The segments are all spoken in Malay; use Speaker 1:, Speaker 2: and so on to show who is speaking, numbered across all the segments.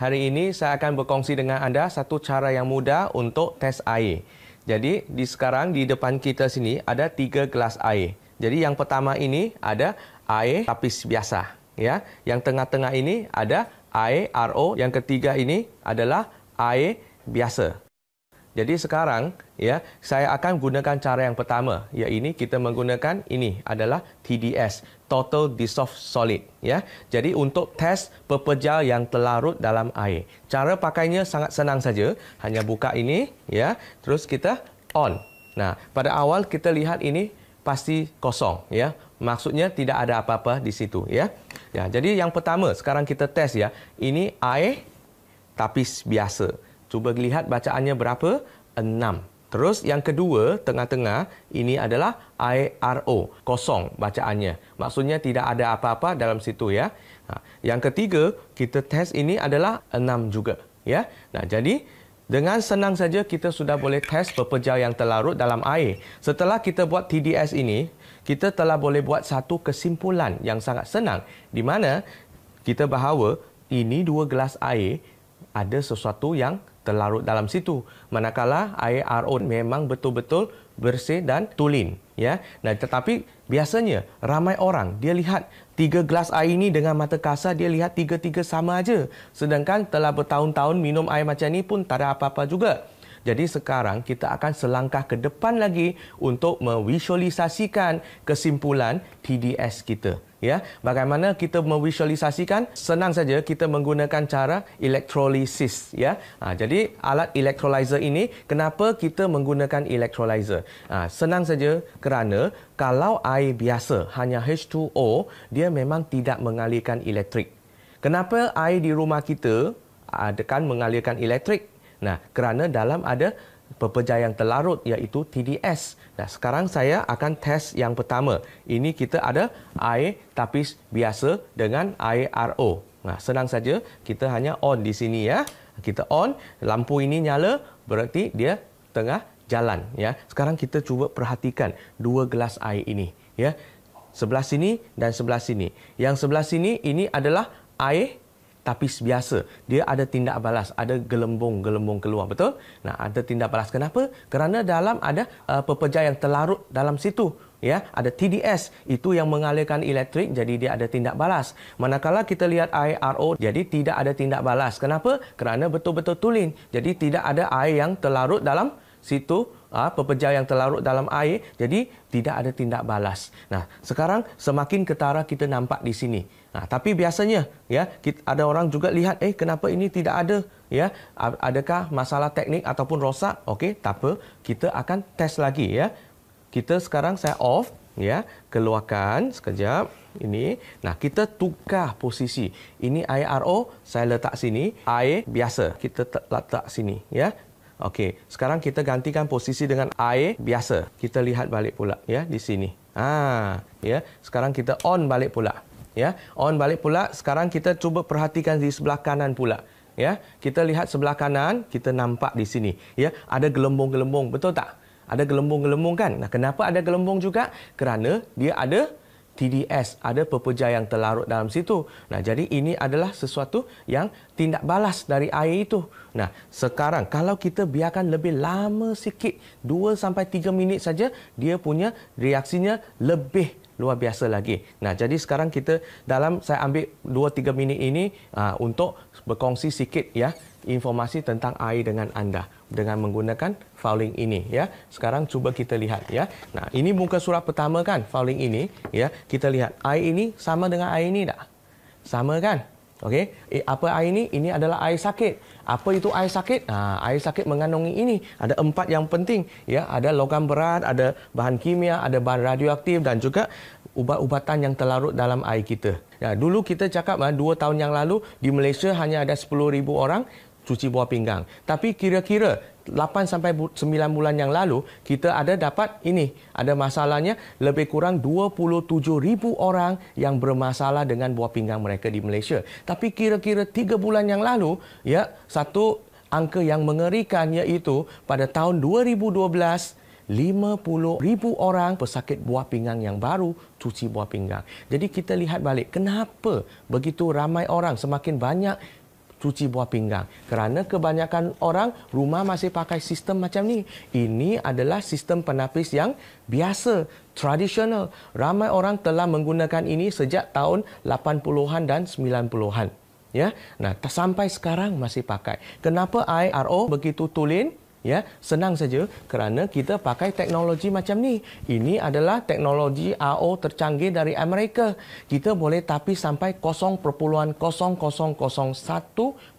Speaker 1: Hari ini saya akan berkongsi dengan anda satu cara yang mudah untuk tes air. Jadi di sekarang di depan kita sini ada tiga gelas air. Jadi yang pertama ini ada air tapis biasa, ya. Yang tengah-tengah ini ada air RO. Yang ketiga ini adalah air biasa. Jadi sekarang ya saya akan gunakan cara yang pertama iaitu kita menggunakan ini adalah TDS total dissolved solid ya. Jadi untuk test pepejal yang terlarut dalam air. Cara pakainya sangat senang saja, hanya buka ini ya, terus kita on. Nah, pada awal kita lihat ini pasti kosong ya. Maksudnya tidak ada apa-apa di situ ya. Ya, jadi yang pertama sekarang kita test ya. Ini air tapis biasa. Cuba lihat bacaannya berapa? 6. Terus yang kedua, tengah-tengah, ini adalah IRO. Kosong bacaannya. Maksudnya tidak ada apa-apa dalam situ ya. Ha, yang ketiga, kita test ini adalah 6 juga. Ya. Nah, jadi dengan senang saja kita sudah boleh test pepejal yang terlarut dalam air. Setelah kita buat TDS ini, kita telah boleh buat satu kesimpulan yang sangat senang. Di mana kita bahawa ini dua gelas air ada sesuatu yang terlarut dalam situ manakala air RO memang betul-betul bersih dan tulen ya nah tetapi biasanya ramai orang dia lihat tiga gelas air ini dengan mata kasar dia lihat tiga-tiga sama aja sedangkan telah bertahun-tahun minum air macam ni pun tak ada apa-apa juga jadi sekarang kita akan selangkah ke depan lagi untuk mewisualisasikan kesimpulan TDS kita ya bagaimana kita memvisualisasikan senang saja kita menggunakan cara elektrolisis. ya ha, jadi alat elektrolizer ini kenapa kita menggunakan elektrolizer? ha, senang saja kerana kalau air biasa hanya H2O dia memang tidak mengalirkan elektrik kenapa air di rumah kita adakan mengalirkan elektrik nah kerana dalam ada pepejal yang terlarut iaitu TDS. Nah, sekarang saya akan tes yang pertama. Ini kita ada air tapis biasa dengan air RO. Nah, senang saja kita hanya on di sini ya. Kita on, lampu ini nyala berarti dia tengah jalan ya. Sekarang kita cuba perhatikan dua gelas air ini ya. Sebelah sini dan sebelah sini. Yang sebelah sini ini adalah air tapi biasa dia ada tindak balas ada gelembung-gelembung keluar betul nah ada tindak balas kenapa kerana dalam ada uh, pepejal yang terlarut dalam situ ya ada TDS itu yang mengalirkan elektrik jadi dia ada tindak balas manakala kita lihat air RO jadi tidak ada tindak balas kenapa kerana betul-betul tulen jadi tidak ada air yang terlarut dalam situ uh, pepejal yang terlarut dalam air jadi tidak ada tindak balas nah sekarang semakin ketara kita nampak di sini Nah, tapi biasanya ya kita, ada orang juga lihat eh kenapa ini tidak ada ya adakah masalah teknik ataupun rosak okey tak apa kita akan test lagi ya kita sekarang saya off ya keluarkan sekejap ini nah kita tukar posisi ini air RO saya letak sini air biasa kita letak sini ya okey sekarang kita gantikan posisi dengan air biasa kita lihat balik pula ya di sini ha ya sekarang kita on balik pula ya. On balik pula, sekarang kita cuba perhatikan di sebelah kanan pula. Ya, kita lihat sebelah kanan, kita nampak di sini, ya, ada gelembung-gelembung, betul tak? Ada gelembung-gelembung kan? Nah, kenapa ada gelembung juga? Kerana dia ada TDS ada pepeja yang terlarut dalam situ. Nah, jadi ini adalah sesuatu yang tindak balas dari air itu. Nah, sekarang kalau kita biarkan lebih lama sikit, 2 sampai 3 minit saja, dia punya reaksinya lebih luar biasa lagi. Nah, jadi sekarang kita dalam saya ambil 2 3 minit ini uh, untuk berkongsi sikit ya informasi tentang air dengan anda dengan menggunakan fouling ini ya. Sekarang cuba kita lihat ya. Nah, ini muka surat pertama kan fouling ini ya. Kita lihat air ini sama dengan air ini tak? Sama kan? Okey. Eh, apa air ini? Ini adalah air sakit. Apa itu air sakit? Nah, ha, air sakit mengandungi ini. Ada empat yang penting ya. Ada logam berat, ada bahan kimia, ada bahan radioaktif dan juga ubat-ubatan yang terlarut dalam air kita. Ya, dulu kita cakap 2 ha, tahun yang lalu di Malaysia hanya ada 10,000 orang cuci buah pinggang. Tapi kira-kira 8 sampai 9 bulan yang lalu kita ada dapat ini ada masalahnya lebih kurang 27,000 orang yang bermasalah dengan buah pinggang mereka di Malaysia. Tapi kira-kira 3 bulan yang lalu ya satu angka yang mengerikan iaitu pada tahun 2012 50,000 orang pesakit buah pinggang yang baru cuci buah pinggang. Jadi kita lihat balik kenapa begitu ramai orang semakin banyak cuci buah pinggang. Kerana kebanyakan orang rumah masih pakai sistem macam ni. Ini adalah sistem penapis yang biasa, tradisional. Ramai orang telah menggunakan ini sejak tahun 80-an dan 90-an. Ya, nah sampai sekarang masih pakai. Kenapa IRO begitu tulen? ya senang saja kerana kita pakai teknologi macam ni ini adalah teknologi AO tercanggih dari Amerika kita boleh tapis sampai 0.0001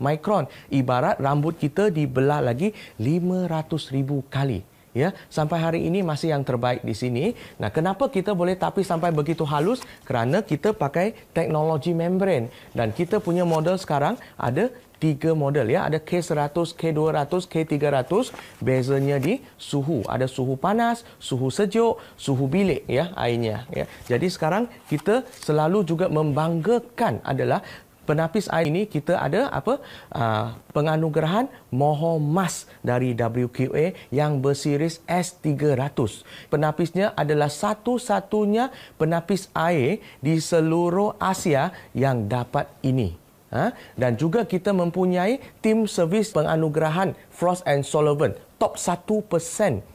Speaker 1: mikron ibarat rambut kita dibelah lagi 500,000 kali ya sampai hari ini masih yang terbaik di sini. Nah, kenapa kita boleh tapis sampai begitu halus? Kerana kita pakai teknologi membran dan kita punya model sekarang ada tiga model ya ada K100, K200, K300 bezanya di suhu ada suhu panas, suhu sejuk, suhu bilik ya airnya ya. Jadi sekarang kita selalu juga membanggakan adalah penapis air ini kita ada apa ah, penganugerahan Moho Mas dari WQA yang bersiris S300. Penapisnya adalah satu-satunya penapis air di seluruh Asia yang dapat ini. Ha? Dan juga kita mempunyai tim servis penganugerahan Frost and Sullivan top 1%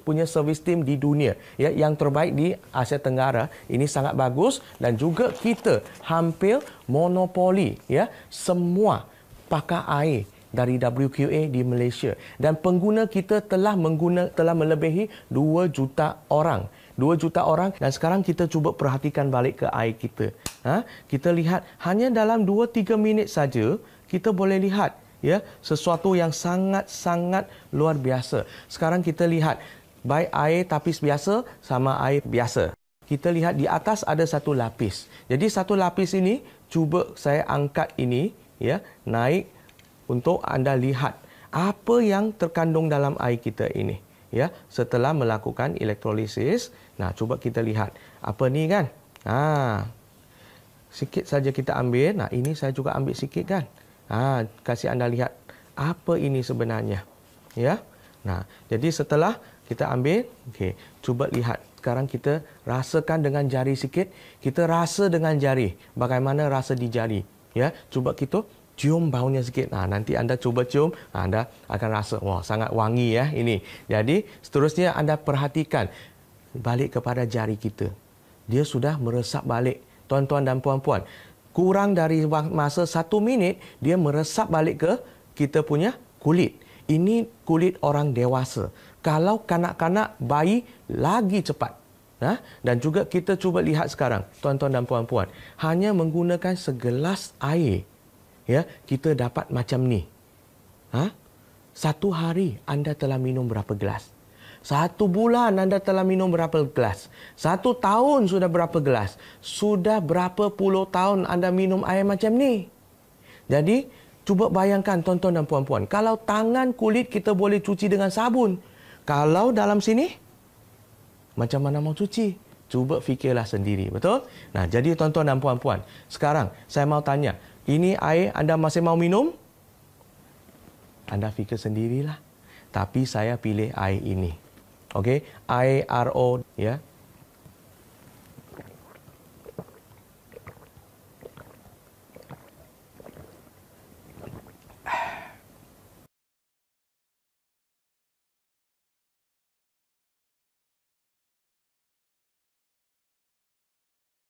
Speaker 1: punya servis team di dunia ya yang terbaik di Asia Tenggara ini sangat bagus dan juga kita hampir monopoli ya semua pakar air dari WQA di Malaysia dan pengguna kita telah mengguna telah melebihi 2 juta orang 2 juta orang dan sekarang kita cuba perhatikan balik ke air kita ha? kita lihat hanya dalam 2 3 minit saja kita boleh lihat ya sesuatu yang sangat-sangat luar biasa. Sekarang kita lihat baik air tapis biasa sama air biasa. Kita lihat di atas ada satu lapis. Jadi satu lapis ini cuba saya angkat ini ya naik untuk anda lihat apa yang terkandung dalam air kita ini ya setelah melakukan elektrolisis. Nah cuba kita lihat apa ni kan? Ah. Ha. Sikit saja kita ambil. Nah, ini saya juga ambil sikit kan ha, kasih anda lihat apa ini sebenarnya. Ya. Nah, jadi setelah kita ambil, okey, cuba lihat. Sekarang kita rasakan dengan jari sikit. Kita rasa dengan jari. Bagaimana rasa di jari? Ya, cuba kita cium baunya sikit. Nah, nanti anda cuba cium, anda akan rasa wah sangat wangi ya ini. Jadi, seterusnya anda perhatikan balik kepada jari kita. Dia sudah meresap balik. Tuan-tuan dan puan-puan, kurang dari masa satu minit, dia meresap balik ke kita punya kulit. Ini kulit orang dewasa. Kalau kanak-kanak bayi, lagi cepat. Nah, ha? dan juga kita cuba lihat sekarang, tuan-tuan dan puan-puan, hanya menggunakan segelas air, ya, kita dapat macam ni. Ha? Satu hari anda telah minum berapa gelas? Satu bulan anda telah minum berapa gelas? Satu tahun sudah berapa gelas? Sudah berapa puluh tahun anda minum air macam ni? Jadi, cuba bayangkan tuan-tuan dan puan-puan. Kalau tangan kulit kita boleh cuci dengan sabun. Kalau dalam sini, macam mana mau cuci? Cuba fikirlah sendiri, betul? Nah, jadi tuan-tuan dan puan-puan, sekarang saya mau tanya, ini air anda masih mau minum? Anda fikir sendirilah. Tapi saya pilih air ini okay, IRO ya,